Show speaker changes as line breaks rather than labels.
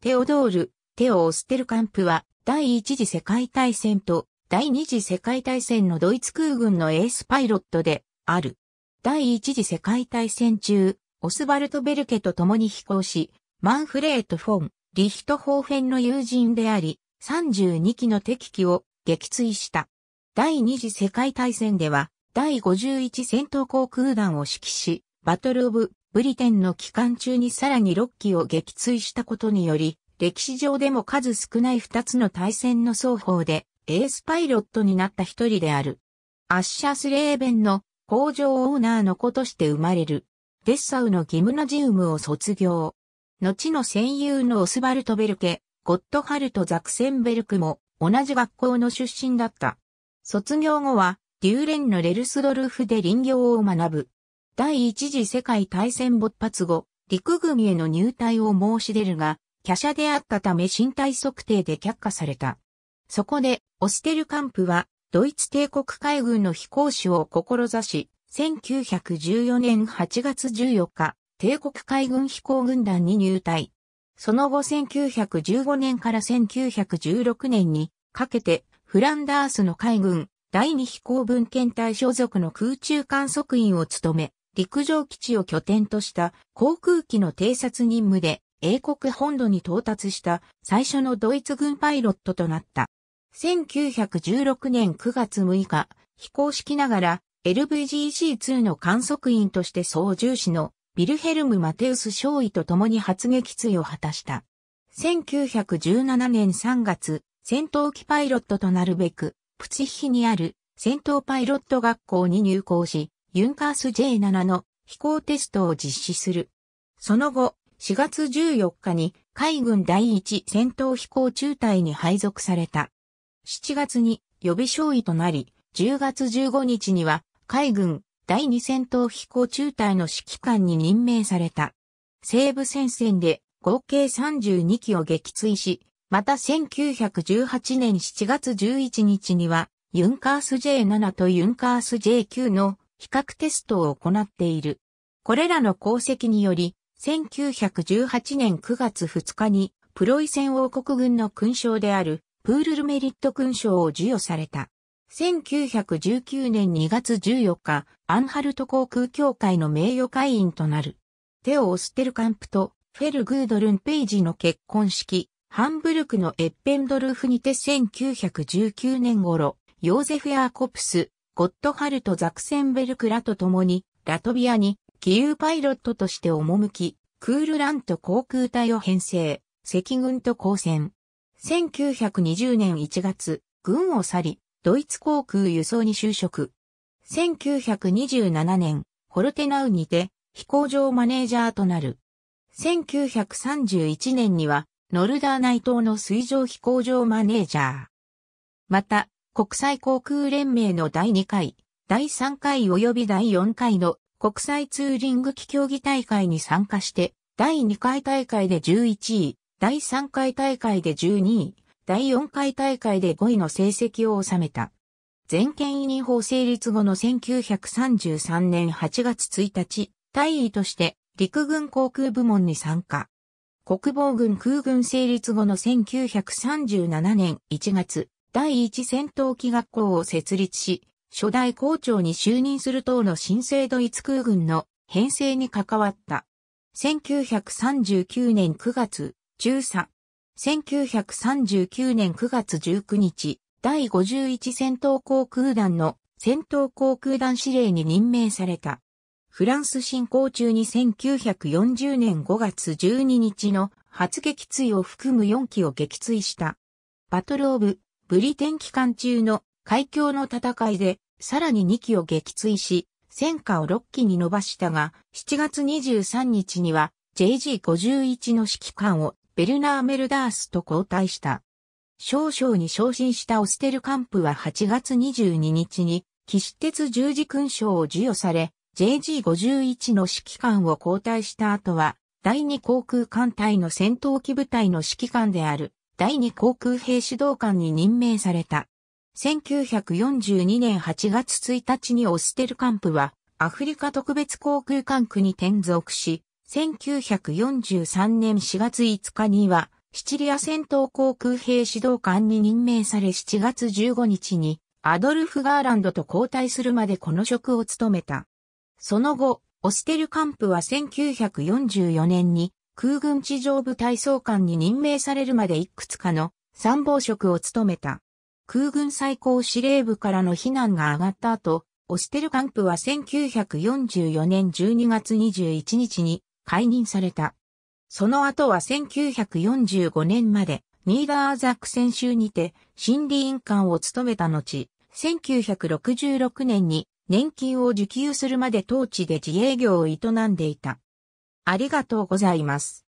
テオドール、テオ・オステルカンプは、第一次世界大戦と第二次世界大戦のドイツ空軍のエースパイロットである。第一次世界大戦中、オスバルト・ベルケと共に飛行し、マンフレート・フォン、リヒトホーフェンの友人であり、32機の敵機を撃墜した。第二次世界大戦では、第51戦闘航空団を指揮し、バトル・オブ・ブリテンの期間中にさらに6機を撃墜したことにより、歴史上でも数少ない2つの対戦の双方で、エースパイロットになった一人である。アッシャスレーベンの工場オーナーの子として生まれる。デッサウのギムナジウムを卒業。後の戦友のオスバルト・ベルケ、ゴッドハルト・ザクセンベルクも同じ学校の出身だった。卒業後は、デューレンのレルスドルフで林業を学ぶ。第一次世界大戦勃発後、陸軍への入隊を申し出るが、華奢であったため身体測定で却下された。そこで、オステルカンプは、ドイツ帝国海軍の飛行士を志し、1914年8月14日、帝国海軍飛行軍団に入隊。その後1915年から1916年にかけて、フランダースの海軍第二飛行文献隊所属の空中観測員を務め、陸上基地を拠点とした航空機の偵察任務で英国本土に到達した最初のドイツ軍パイロットとなった。1916年9月6日、飛行式ながら LVGC2 の観測員として操縦士のビルヘルム・マテウス少尉と共に発撃墜を果たした。1917年3月、戦闘機パイロットとなるべく、プチヒにある戦闘パイロット学校に入校し、ユンカース J7 の飛行テストを実施する。その後、4月14日に海軍第一戦闘飛行中隊に配属された。7月に予備将尉となり、10月15日には海軍第二戦闘飛行中隊の指揮官に任命された。西部戦線で合計32機を撃墜し、また1918年7月11日にはユンカース J7 とユンカース J9 の比較テストを行っている。これらの功績により、1918年9月2日に、プロイセン王国軍の勲章である、プールルメリット勲章を授与された。1919年2月14日、アンハルト航空協会の名誉会員となる。テオ・オステルカンプとフェル・グードルン・ペイジの結婚式、ハンブルクのエッペンドルフにて1919年頃、ヨーゼフ・ヤーコプス、ゴッドハルト・ザクセンベルクらと共に、ラトビアに、気流パイロットとして赴き、クールラント航空隊を編成、赤軍と交戦。1920年1月、軍を去り、ドイツ航空輸送に就職。1927年、ホルテナウにて、飛行場マネージャーとなる。1931年には、ノルダー内島の水上飛行場マネージャー。また、国際航空連盟の第2回、第3回及び第4回の国際ツーリング機競技大会に参加して、第2回大会で11位、第3回大会で12位、第4回大会で5位の成績を収めた。全権委任法成立後の1933年8月1日、大尉として陸軍航空部門に参加。国防軍空軍成立後の1937年1月、第一戦闘機学校を設立し、初代校長に就任する等の新生ドイツ空軍の編成に関わった。1939年9月13、1939年9月19日、第51戦闘航空団の戦闘航空団司令に任命された。フランス侵攻中に1940年5月12日の初撃墜を含む4機を撃墜した。バトルオブブリテン期間中の海峡の戦いで、さらに2機を撃墜し、戦果を6機に伸ばしたが、7月23日には JG51 の指揮官をベルナー・メルダースと交代した。少々に昇進したオステルカンプは8月22日に、騎士鉄十字勲章を授与され、JG51 の指揮官を交代した後は、第二航空艦隊の戦闘機部隊の指揮官である、第二航空兵指導官に任命された。1942年8月1日にオステルカンプはアフリカ特別航空管区に転属し、1943年4月5日にはシチリア戦闘航空兵指導官に任命され7月15日にアドルフ・ガーランドと交代するまでこの職を務めた。その後、オステルカンプは1944年に空軍地上部隊総監に任命されるまでいくつかの参謀職を務めた。空軍最高司令部からの非難が上がった後、オステルカンプは1944年12月21日に解任された。その後は1945年までニーダーザック先週州にて審理委員官を務めた後、1966年に年金を受給するまで当地で自営業を営んでいた。ありがとうございます。